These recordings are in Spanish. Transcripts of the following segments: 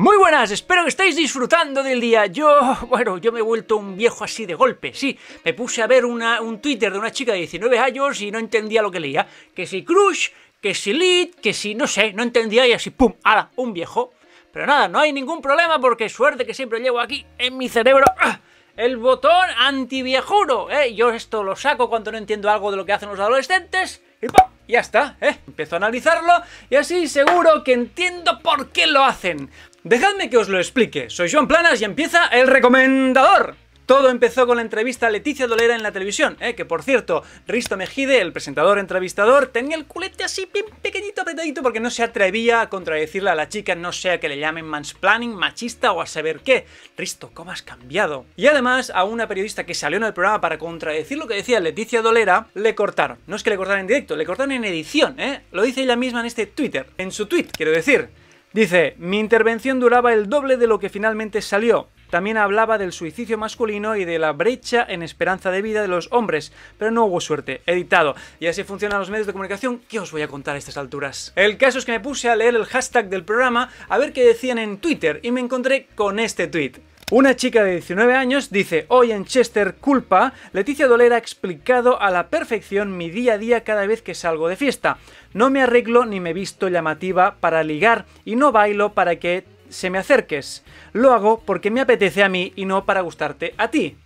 Muy buenas, espero que estéis disfrutando del día. Yo, bueno, yo me he vuelto un viejo así de golpe, sí. Me puse a ver un Twitter de una chica de 19 años y no entendía lo que leía. Que si crush, que si lead, que si no sé, no entendía y así, ¡pum! ¡Hala! Un viejo. Pero nada, no hay ningún problema porque suerte que siempre llevo aquí en mi cerebro... ¡ah! El botón antiviejuro, ¿eh? Yo esto lo saco cuando no entiendo algo de lo que hacen los adolescentes y ¡pum! ya está, ¿eh? Empiezo a analizarlo y así seguro que entiendo por qué lo hacen. Dejadme que os lo explique. Soy Joan Planas y empieza el recomendador. Todo empezó con la entrevista a Leticia Dolera en la televisión, ¿eh? que por cierto, Risto Mejide, el presentador entrevistador, tenía el culete así bien pequeñito, apretadito, porque no se atrevía a contradecirle a la chica, no sea que le llamen mansplaining, machista o a saber qué. Risto, ¿cómo has cambiado? Y además, a una periodista que salió en el programa para contradecir lo que decía Leticia Dolera, le cortaron. No es que le cortaran en directo, le cortaron en edición, ¿eh? Lo dice ella misma en este Twitter, en su tweet, quiero decir. Dice, mi intervención duraba el doble de lo que finalmente salió. También hablaba del suicidio masculino y de la brecha en esperanza de vida de los hombres, pero no hubo suerte. Editado. Y así funcionan los medios de comunicación. ¿Qué os voy a contar a estas alturas? El caso es que me puse a leer el hashtag del programa a ver qué decían en Twitter y me encontré con este tweet. Una chica de 19 años dice, hoy en Chester Culpa, Leticia Dolera ha explicado a la perfección mi día a día cada vez que salgo de fiesta. No me arreglo ni me visto llamativa para ligar y no bailo para que se me acerques. Lo hago porque me apetece a mí y no para gustarte a ti.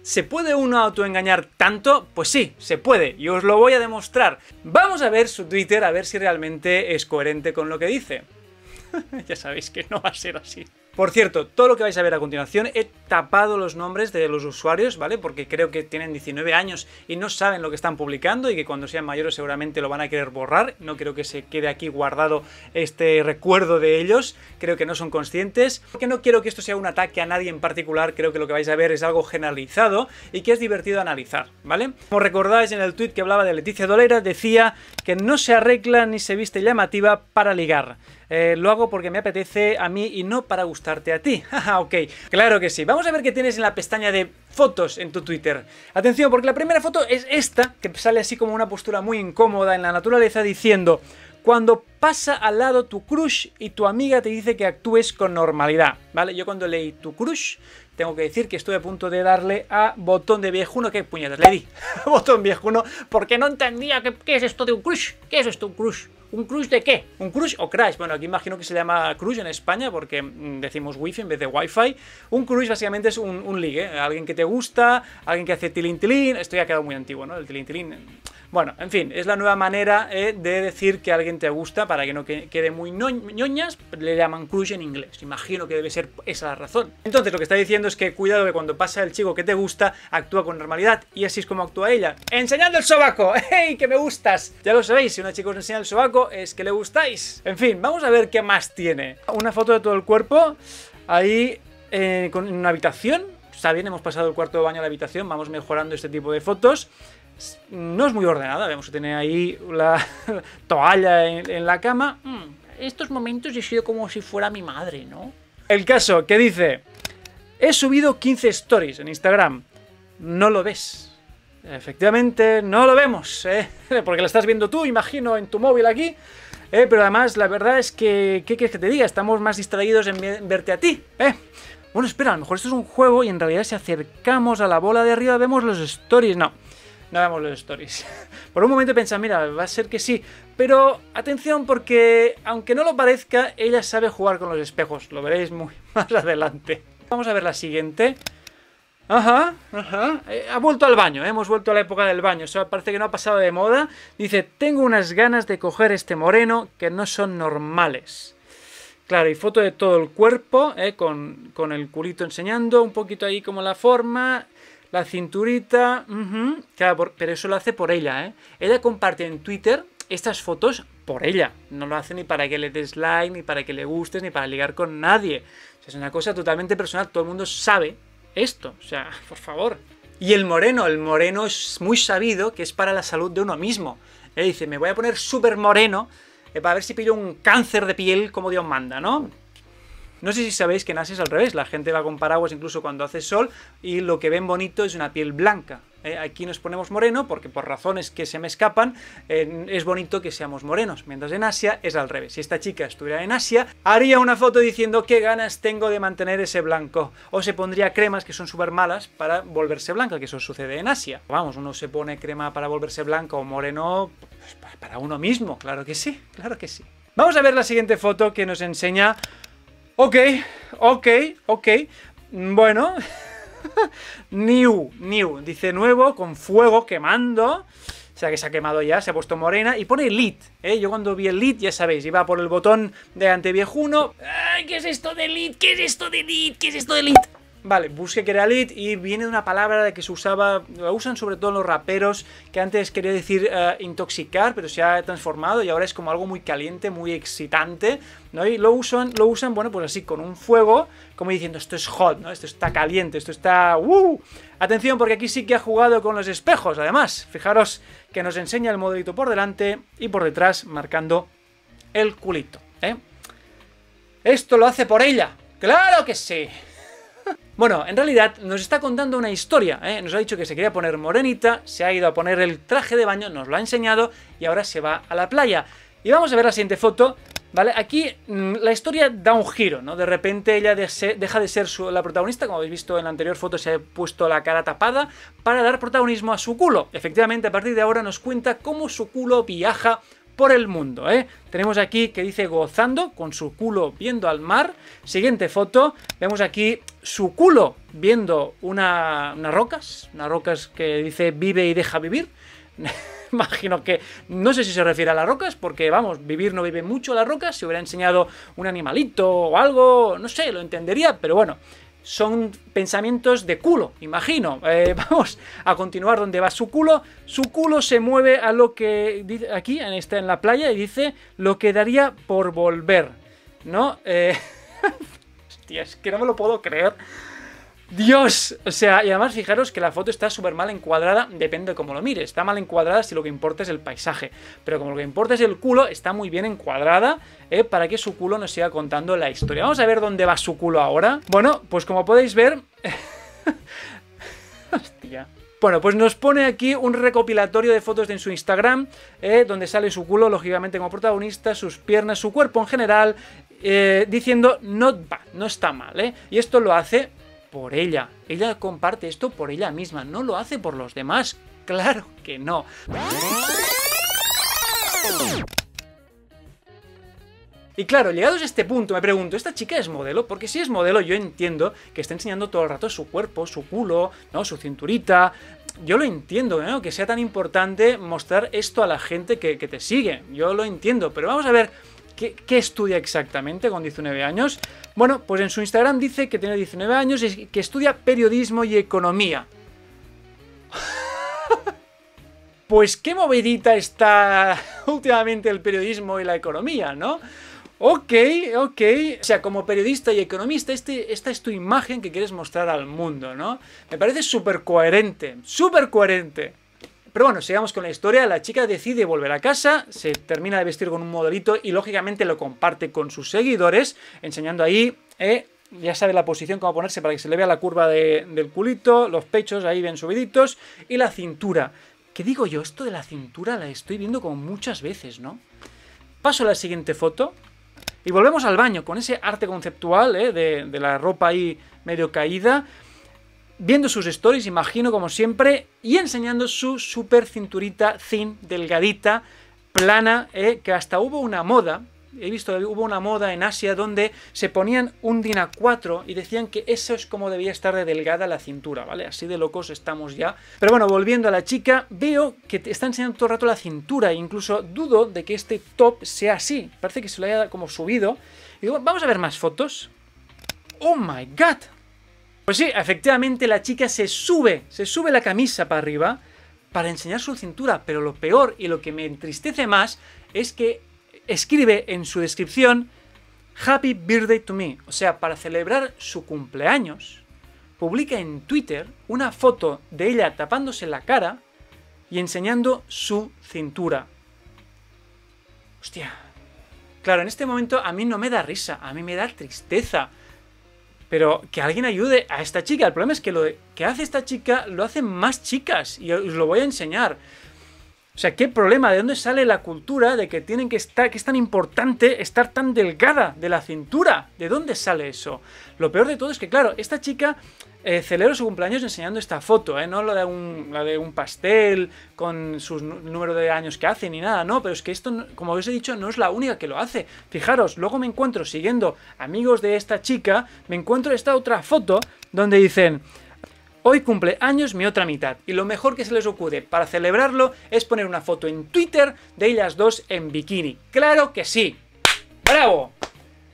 ¿Se puede uno autoengañar tanto? Pues sí, se puede, y os lo voy a demostrar. Vamos a ver su Twitter a ver si realmente es coherente con lo que dice. ya sabéis que no va a ser así. Por cierto, todo lo que vais a ver a continuación, he tapado los nombres de los usuarios, ¿vale? Porque creo que tienen 19 años y no saben lo que están publicando y que cuando sean mayores seguramente lo van a querer borrar. No creo que se quede aquí guardado este recuerdo de ellos. Creo que no son conscientes. Porque no quiero que esto sea un ataque a nadie en particular. Creo que lo que vais a ver es algo generalizado y que es divertido analizar, ¿vale? Como recordáis en el tweet que hablaba de Leticia Dolera, decía que no se arregla ni se viste llamativa para ligar. Eh, lo hago porque me apetece a mí y no para gustarte a ti. Ah, ok, claro que sí. Vamos a ver qué tienes en la pestaña de fotos en tu Twitter. Atención, porque la primera foto es esta, que sale así como una postura muy incómoda en la naturaleza diciendo, cuando pasa al lado tu crush y tu amiga te dice que actúes con normalidad, ¿vale? Yo cuando leí tu crush, tengo que decir que estuve a punto de darle a botón de viejuno, que puñetas le di, botón viejuno, porque no entendía qué es esto de un crush, qué es esto de un crush. ¿Un crush de qué? ¿Un crush o crash? Bueno, aquí imagino que se llama crush en España porque mm, decimos wifi en vez de wifi. Un crush básicamente es un, ligue, alguien que te gusta, alguien que hace tilín Esto ya ha quedado muy antiguo, ¿no? El tilín bueno, en fin, es la nueva manera eh, de decir que alguien te gusta para que no quede muy ñoñas, le llaman crush en inglés. Imagino que debe ser esa la razón. Entonces lo que está diciendo es que cuidado que cuando pasa el chico que te gusta, actúa con normalidad y así es como actúa ella. ¡Enseñando el sobaco! ¡Hey, que me gustas! Ya lo sabéis, si una chica os enseña el sobaco es que le gustáis. En fin, vamos a ver qué más tiene. Una foto de todo el cuerpo, ahí eh, con, en una habitación. Está bien, hemos pasado el cuarto de baño a la habitación, vamos mejorando este tipo de fotos no es muy ordenada, vemos que tiene ahí la toalla en, la cama. en mm, estos momentos he sido como si fuera mi madre, ¿no? El caso, que dice, he subido 15 stories en Instagram, no lo ves. Efectivamente, no lo vemos, ¿eh? porque lo estás viendo tú, imagino, en tu móvil aquí. ¿eh? Pero además, la verdad es que, ¿qué quieres que te diga? Estamos más distraídos en verte a ti. ¿eh? Bueno, espera, a lo mejor esto es un juego y en realidad si acercamos a la bola de arriba vemos los stories. No, no hagamos los stories. Por un momento pensa mira, va a ser que sí, pero atención porque, aunque no lo parezca, ella sabe jugar con los espejos, lo veréis muy más adelante. Vamos a ver la siguiente. Ajá, ajá. Eh, ha vuelto al baño, ¿eh? hemos vuelto a la época del baño. O parece que no ha pasado de moda. Dice, tengo unas ganas de coger este moreno que no son normales. Claro, y foto de todo el cuerpo, ¿eh? con, con, el culito enseñando, un poquito ahí como la forma la cinturita, pero eso lo hace por ella, ¿eh? Ella comparte en Twitter estas fotos por ella, no lo hace ni para que le des like, ni para que le gustes, ni para ligar con nadie. es una cosa totalmente personal, todo el mundo sabe esto, o sea, por favor. Y el moreno, el moreno es muy sabido que es para la salud de uno mismo. Él dice, me voy a poner súper moreno eh, para ver si pillo un cáncer de piel como Dios manda, ¿no? No sé si sabéis que en Asia es al revés, la gente va con paraguas incluso cuando hace sol y lo que ven bonito es una piel blanca. ¿eh? aquí nos ponemos moreno porque por razones que se me escapan es bonito que seamos morenos, mientras en Asia es al revés. Si esta chica estuviera en Asia, haría una foto diciendo qué ganas tengo de mantener ese blanco, o se pondría cremas que son súper malas para volverse blanca, que eso sucede en Asia. Vamos, uno se pone crema para volverse blanca o moreno pues, para uno mismo, claro que sí, claro que sí. Vamos a ver la siguiente foto que nos enseña Ok, ok, ok. Bueno. new, new. Dice nuevo, con fuego quemando. O sea que se ha quemado ya, se ha puesto morena. Y pone lit. ¿eh? Yo cuando vi el lit, ya sabéis, iba por el botón de anteviejuno, ¡Ay, qué es esto de lit! ¿Qué es esto de lit? ¿Qué es esto de lit? Vale, busque Keralit y viene de una palabra de que se usaba, la usan sobre todo los raperos, que antes quería decir eh, intoxicar, pero se ha transformado y ahora es como algo muy caliente, muy excitante, ¿no? Y lo usan, lo usan, bueno, pues así, con un fuego, como diciendo, esto es hot, ¿no? Esto está caliente, esto está... ¡Uh! Atención, porque aquí sí que ha jugado con los espejos, además. Fijaros que nos enseña el modelito por delante y por detrás, marcando el culito, ¿eh? Esto lo hace por ella. ¡Claro que sí! Bueno, en realidad nos está contando una historia, ¿eh? nos ha dicho que se quería poner morenita, se ha ido a poner el traje de baño, nos lo ha enseñado y ahora se va a la playa. Y vamos a ver la siguiente foto, ¿vale? Aquí mm, la historia da un giro, ¿no? De repente ella deja de ser la protagonista, como habéis visto en la anterior foto se ha puesto la cara tapada, para dar protagonismo a su culo. Efectivamente, a partir de ahora nos cuenta cómo su culo viaja por el mundo. ¿eh? Tenemos aquí que dice gozando con su culo viendo al mar. Siguiente foto, vemos aquí su culo viendo unas rocas, unas rocas que dice vive y deja vivir. imagino que no sé si se refiere a las rocas, porque vamos, vivir no vive mucho las rocas, si hubiera enseñado un animalito o algo, no sé, lo entendería, pero bueno, son pensamientos de culo, imagino. Eh, vamos a continuar donde va su culo. Su culo se mueve a lo que dice aquí, en, en la playa, y dice lo que daría por volver. ¿No? Eh, hostia, es que no me lo puedo creer. Dios, o sea, y además fijaros que la foto está súper mal encuadrada, depende de cómo lo mires. Está mal encuadrada si lo que importa es el paisaje, pero como lo que importa es el culo, está muy bien encuadrada ¿eh? para que su culo nos siga contando la historia. Vamos a ver dónde va su culo ahora. Bueno, pues como podéis ver... Hostia. Bueno, pues nos pone aquí un recopilatorio de fotos en su Instagram, ¿eh? donde sale su culo, lógicamente, como protagonista, sus piernas, su cuerpo en general, eh, diciendo not bad, no está mal, ¿eh? Y esto lo hace por ella. Ella comparte esto por ella misma, no lo hace por los demás. Claro que no. Y claro, llegados a este punto, me pregunto, ¿esta chica es modelo? Porque si es modelo, yo entiendo que está enseñando todo el rato su cuerpo, su culo, ¿no? su cinturita. Yo lo entiendo, ¿no? que sea tan importante mostrar esto a la gente que te sigue. Yo lo entiendo, pero vamos a ver ¿Qué, estudia exactamente con 19 años? Bueno, pues en su Instagram dice que tiene 19 años y que estudia periodismo y economía. pues qué movidita está últimamente el periodismo y la economía, ¿no? Ok, ok. O sea, como periodista y economista, este, esta es tu imagen que quieres mostrar al mundo, ¿no? Me parece súper coherente, súper coherente. Pero bueno, sigamos con la historia. La chica decide volver a casa, se termina de vestir con un modelito y lógicamente lo comparte con sus seguidores, enseñando ahí, eh, ya sabe la posición, cómo ponerse para que se le vea la curva del culito, los pechos ahí bien subiditos y la cintura. ¿Qué digo yo, esto de la cintura la estoy viendo como muchas veces, ¿no? Paso a la siguiente foto y volvemos al baño con ese arte conceptual eh, de, de la ropa ahí medio caída viendo sus stories, imagino, como siempre, y enseñando su super cinturita thin, delgadita, plana, eh, que hasta hubo una moda, he visto, hubo una moda en Asia donde se ponían un DINA 4 y decían que eso es como debía estar de delgada la cintura, ¿vale? Así de locos estamos ya. Pero bueno, volviendo a la chica, veo que te está enseñando todo el rato la cintura, e incluso dudo de que este top sea así, parece que se lo haya como subido. Y digo, vamos a ver más fotos. ¡Oh my god! Pues sí, efectivamente la chica se sube, se sube la camisa para arriba para enseñar su cintura, pero lo peor y lo que me entristece más es que escribe en su descripción Happy Birthday to me, o sea, para celebrar su cumpleaños, publica en Twitter una foto de ella tapándose la cara y enseñando su cintura. Hostia. Claro, en este momento a mí no me da risa, a mí me da tristeza. Pero que alguien ayude a esta chica. El problema es que lo que hace esta chica lo hacen más chicas. Y os lo voy a enseñar. O sea, ¿qué problema? ¿De dónde sale la cultura de que tienen que estar, que es tan importante estar tan delgada de la cintura? ¿De dónde sale eso? Lo peor de todo es que, claro, esta chica eh, celebro su cumpleaños enseñando esta foto, eh, No la de, un, de un pastel con su número de años que hace ni nada, no, pero es que esto, como os he dicho, no es la única que lo hace. Fijaros, luego me encuentro siguiendo amigos de esta chica, me encuentro esta otra foto donde dicen... Hoy cumple años mi otra mitad y lo mejor que se les ocurre para celebrarlo es poner una foto en Twitter de ellas dos en bikini. ¡Claro que sí! ¡Bravo!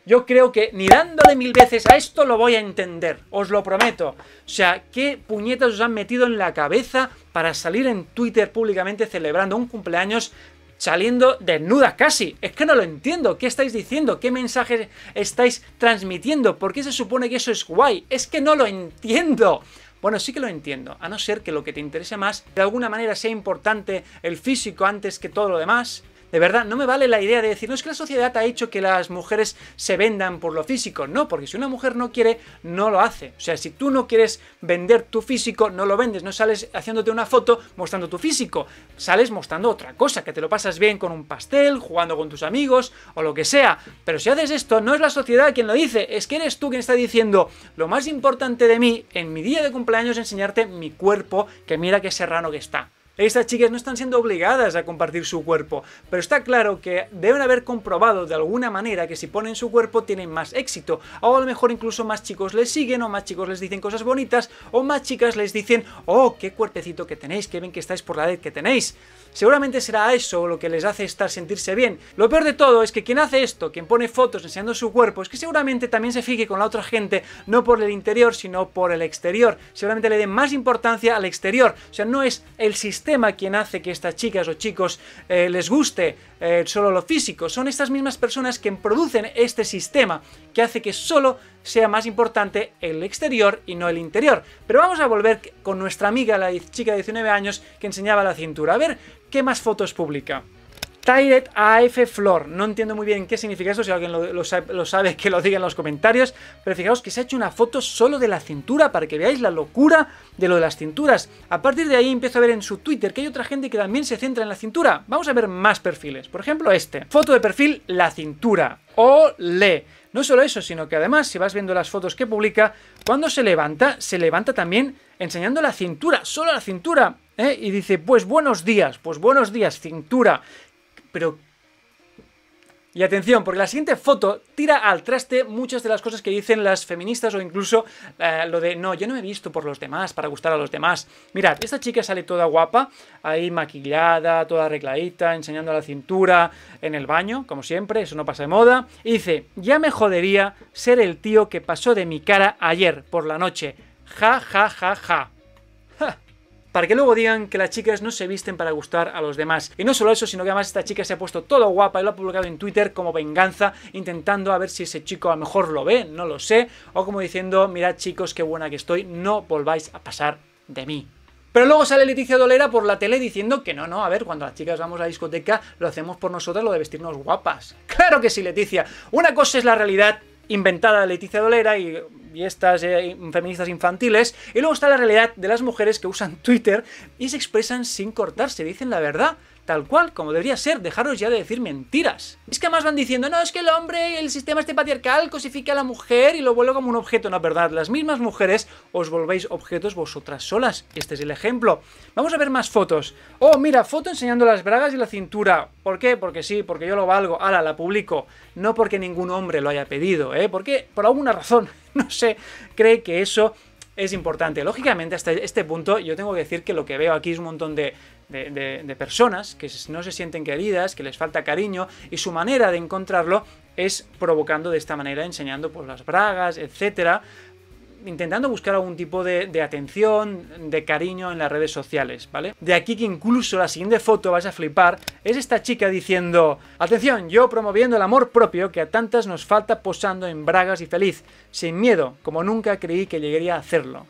Yo creo que ni de mil veces a esto lo voy a entender, os lo prometo. O sea, ¿qué puñetas os han metido en la cabeza para salir en Twitter públicamente celebrando un cumpleaños saliendo desnuda casi. Es que no lo entiendo. ¿Qué estáis diciendo? ¿Qué mensajes estáis transmitiendo? ¿Por qué se supone que eso es guay? Es que no lo entiendo. Bueno, sí que lo entiendo, a no ser que lo que te interese más de alguna manera sea importante el físico antes que todo lo demás, de verdad, no me vale la idea de decir, no es que la sociedad ha hecho que las mujeres se vendan por lo físico. No, porque si una mujer no quiere, no lo hace. O sea, si tú no quieres vender tu físico, no lo vendes. No sales haciéndote una foto mostrando tu físico. Sales mostrando otra cosa, que te lo pasas bien con un pastel, jugando con tus amigos o lo que sea. Pero si haces esto, no es la sociedad quien lo dice, es que eres tú quien está diciendo, lo más importante de mí en mi día de cumpleaños es enseñarte mi cuerpo, que mira qué serrano que está. Estas chicas no están siendo obligadas a compartir su cuerpo, pero está claro que deben haber comprobado de alguna manera que si ponen su cuerpo tienen más éxito, o a lo mejor incluso más chicos les siguen, o más chicos les dicen cosas bonitas, o más chicas les dicen, oh, qué cuerpecito que tenéis, qué bien que estáis por la red que tenéis. Seguramente será eso lo que les hace estar sentirse bien. Lo peor de todo es que quien hace esto, quien pone fotos enseñando su cuerpo, es que seguramente también se fije con la otra gente, no por el interior, sino por el exterior. Seguramente le den más importancia al exterior. O sea, no es el sistema quien hace que estas chicas o chicos eh, les guste eh, solo lo físico. Son estas mismas personas que producen este sistema que hace que solo sea más importante el exterior y no el interior. Pero vamos a volver con nuestra amiga, la chica de 19 años, que enseñaba la cintura. A ver qué más fotos publica. Tired AF Flor. No entiendo muy bien qué significa eso. si alguien lo, sabe, que lo diga en los comentarios. Pero fijaos que se ha hecho una foto solo de la cintura para que veáis la locura de lo de las cinturas. A partir de ahí empiezo a ver en su Twitter que hay otra gente que también se centra en la cintura. Vamos a ver más perfiles. Por ejemplo, este. Foto de perfil, la cintura. ¡Ole! No solo eso, sino que además, si vas viendo las fotos que publica, cuando se levanta, se levanta también enseñando la cintura, solo la cintura. ¿eh? Y dice, pues buenos días, pues buenos días, cintura pero... Y atención, porque la siguiente foto tira al traste muchas de las cosas que dicen las feministas o incluso eh, lo de no, yo no me he visto por los demás, para gustar a los demás. Mirad, esta chica sale toda guapa, ahí maquillada, toda arregladita, enseñando la cintura en el baño, como siempre, eso no pasa de moda. Y dice, ya me jodería ser el tío que pasó de mi cara ayer por la noche. Ja, ja, ja, ja para que luego digan que las chicas no se visten para gustar a los demás. Y no solo eso, sino que además esta chica se ha puesto todo guapa y lo ha publicado en Twitter como venganza, intentando a ver si ese chico a lo mejor lo ve, no lo sé, o como diciendo, mirad chicos, qué buena que estoy, no volváis a pasar de mí. Pero luego sale Leticia Dolera por la tele diciendo que no, no, a ver, cuando las chicas vamos a la discoteca lo hacemos por nosotras lo de vestirnos guapas. Claro que sí, Leticia. Una cosa es la realidad inventada de Leticia Dolera y y estas eh, feministas infantiles. Y luego está la realidad de las mujeres que usan Twitter y se expresan sin cortarse, dicen la verdad tal cual, como debería ser, dejaros ya de decir mentiras. Es que además van diciendo, no, es que el hombre, el sistema este patriarcal cosifica a la mujer y lo vuelve como un objeto, no es verdad, las mismas mujeres os volvéis objetos vosotras solas, este es el ejemplo. Vamos a ver más fotos. Oh, mira, foto enseñando las bragas y la cintura. ¿Por qué? Porque sí, porque yo lo valgo, Ala, la publico, no porque ningún hombre lo haya pedido, ¿eh? Porque por alguna razón, no sé, cree que eso es importante. Lógicamente, hasta este punto yo tengo que decir que lo que veo aquí es un montón de, de, personas que no se sienten queridas, que les falta cariño, y su manera de encontrarlo es provocando de esta manera, enseñando por pues, las bragas, etcétera, intentando buscar algún tipo de, atención, de cariño en las redes sociales, ¿vale? De aquí que incluso la siguiente foto vas a flipar, es esta chica diciendo, atención, yo promoviendo el amor propio que a tantas nos falta posando en bragas y feliz, sin miedo, como nunca creí que llegaría a hacerlo.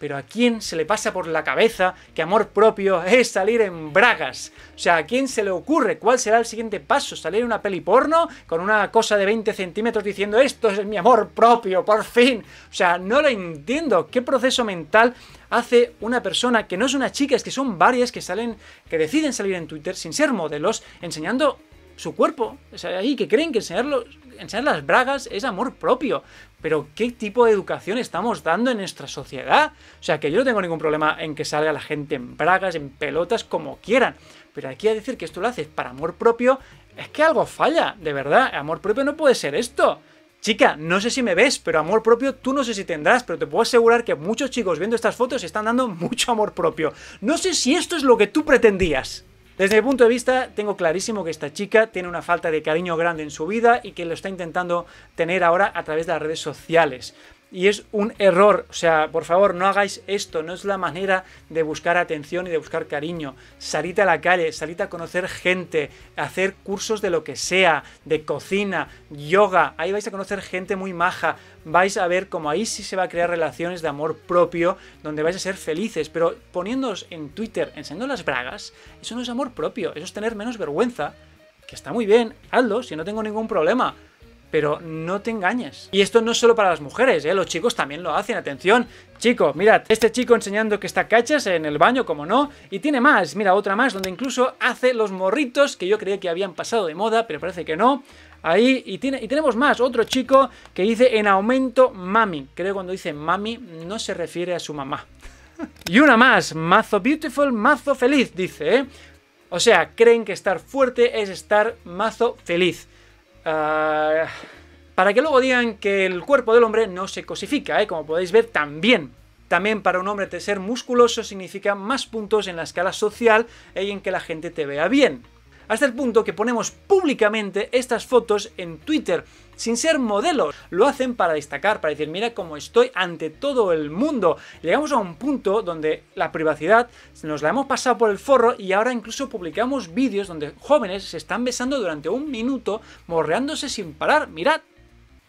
Pero ¿a quién se le pasa por la cabeza que amor propio es salir en bragas? O sea, ¿a quién se le ocurre? ¿Cuál será el siguiente paso? ¿Salir en una peli porno con una cosa de 20 centímetros diciendo esto es mi amor propio, por fin? O sea, no lo entiendo. ¿Qué proceso mental hace una persona que no es una chica, es que son varias que salen, que deciden salir en Twitter sin ser modelos, enseñando su cuerpo. sea ahí que creen que enseñarlo enseñar las bragas es amor propio. Pero ¿qué tipo de educación estamos dando en nuestra sociedad? O sea, que yo no tengo ningún problema en que salga la gente en bragas, en pelotas, como quieran. Pero aquí a decir que esto lo haces para amor propio, es que algo falla, de verdad. Amor propio no puede ser esto. Chica, no sé si me ves, pero amor propio tú no sé si tendrás, pero te puedo asegurar que muchos chicos viendo estas fotos están dando mucho amor propio. No sé si esto es lo que tú pretendías. Desde mi punto de vista, tengo clarísimo que esta chica tiene una falta de cariño grande en su vida y que lo está intentando tener ahora a través de las redes sociales y es un error. O sea, por favor, no hagáis esto. No es la manera de buscar atención y de buscar cariño. Salid a la calle, salid a conocer gente, hacer cursos de lo que sea, de cocina, yoga. Ahí vais a conocer gente muy maja. Vais a ver cómo ahí sí se va a crear relaciones de amor propio, donde vais a ser felices. Pero poniéndoos en Twitter, enseñando las bragas, eso no es amor propio. Eso es tener menos vergüenza. Que está muy bien, hazlo, si no tengo ningún problema pero no te engañes. Y esto no es solo para las mujeres, ¿eh? los chicos también lo hacen, atención. Chico, mirad, este chico enseñando que está cachas en el baño, como no, y tiene más, mira, otra más, donde incluso hace los morritos que yo creía que habían pasado de moda, pero parece que no. Ahí, y, tiene, y tenemos más, otro chico que dice en aumento mami. Creo que cuando dice mami no se refiere a su mamá. y una más, mazo beautiful, mazo feliz, dice, ¿eh? O sea, creen que estar fuerte es estar mazo feliz. Ah, para que luego digan que el cuerpo del hombre no se cosifica, ¿eh? como podéis ver también. También para un hombre ser musculoso significa más puntos en la escala social y en que la gente te vea bien hasta el punto que ponemos públicamente estas fotos en Twitter, sin ser modelos. Lo hacen para destacar, para decir, mira cómo estoy ante todo el mundo. Llegamos a un punto donde la privacidad nos la hemos pasado por el forro y ahora incluso publicamos vídeos donde jóvenes se están besando durante un minuto, morreándose sin parar. Mirad,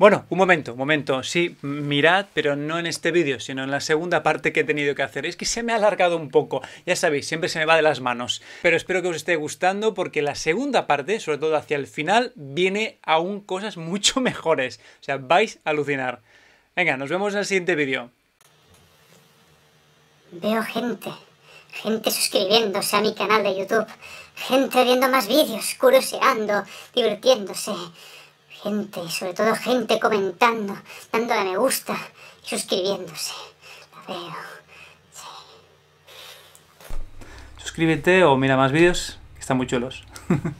bueno, un momento, un momento. Sí, mirad, pero no en este vídeo, sino en la segunda parte que he tenido que hacer. Es que se me ha alargado un poco, ya sabéis, siempre se me va de las manos. Pero espero que os esté gustando porque la segunda parte, sobre todo hacia el final, viene aún cosas mucho mejores. O sea, vais a alucinar. Venga, nos vemos en el siguiente vídeo. Veo gente, gente suscribiéndose a mi canal de YouTube, gente viendo más vídeos, curioseando, divirtiéndose gente, sobre todo gente comentando, dándole me gusta y suscribiéndose. La veo. Sí. Suscríbete o mira más vídeos, que están muy chulos.